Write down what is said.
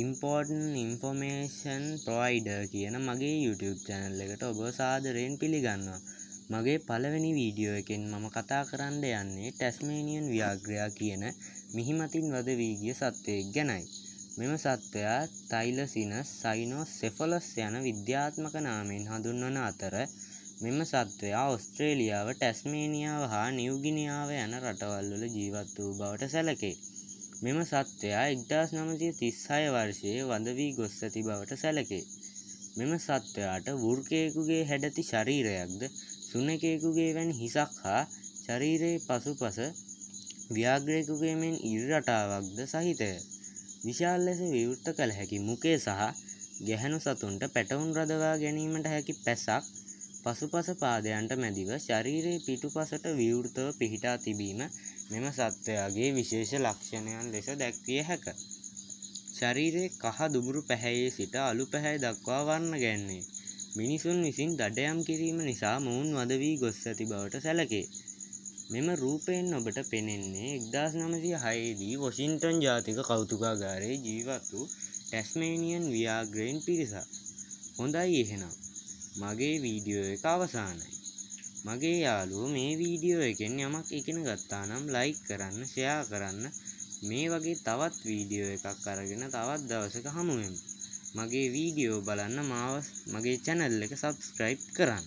ඉම්පෝර්ටන් information ප්‍රොයිඩර් කියන මගේ YouTube channel එකට ඔබ සාදරයෙන් පිළිගන්නවා මගේ පළවෙනි වීඩියෝ එකෙන් මම කතා කරන්න යන්නේ ටැස්මේනියන් ව්‍යාග්‍රයා කියන මිහිමතින් වද වීගිය සත්වයෙක් ගැනයි මෙම සත්වයා තයිලසිනස් සයිනෝසෙෆලස් යන විද්‍යාත්මක නාමයෙන් හඳුන්වන අතර මෙම සත්වයා ඔස්ට්‍රේලියාව ටැස්මේනියාව හා නිව්ගිනියාව යන රටවල්වල ජීවත් වූ බවට සැලකේ මෙම සත්වයා එක්දස් නමසය තිස්සාය වර්ෂයේ වඳවී ගොස් ඇති බවට සැලකේ. මෙම සත්වයාට වෘර්කයකුගේ හැඩති ශරීරයක්ද සුනකයකුගේ වැනි හිසක් හා ශරීරයේ පසු පස ව්‍යාග්‍රයකුගේ මෙන් ඉරරටාවක්ද සහිතය. විශාල් ලෙස විවෘත කළ හැකි මුකේ සහ ගැහැනු සතුන්ට පැටවුන් රදවා ගැනීමට හැකි පැසක් පසුපස පාදයන්ට මැදිව ශරීරයේ පිටුපසට විවෘතව පිහිටා තිබීම මෙම සත්වයාගේ විශේෂ ලක්ෂණයන් ලෙස දැක්විය හැක. ශරීරයේ කහ දුඹුරු පැහැයේ සිට අලු පැහැය දක්වා වර්ණගැන්නේ. මිනිසුන් විසින් දඩයම් කිරීම නිසා මොවුන් වද වී ගොස් ඇති බවට සැලකේ. මෙම රූපයෙන් ඔබට පෙනෙන්නේ 1906 දී වොෂින්ටන් ජාතික කෞතුකාගාරයේ ජීවත් වූ ටැස්මේනියන් ව්‍යාග්‍රයින් පිරිසක්. හොඳයි එහෙනම් මගේ වීඩියෝ එක අවසානයි. මගේ යාළුවෝ මේ වීඩියෝ එකෙන් යමක් ඉගෙන ගත්තා නම් ලයික් කරන්න, ෂෙයා කරන්න මේ වගේ තවත් වීඩියෝ එකක් අරගෙන තවත් දවසක හමු මගේ වීඩියෝ බලන්න මාව මගේ channel එක subscribe කරන්න.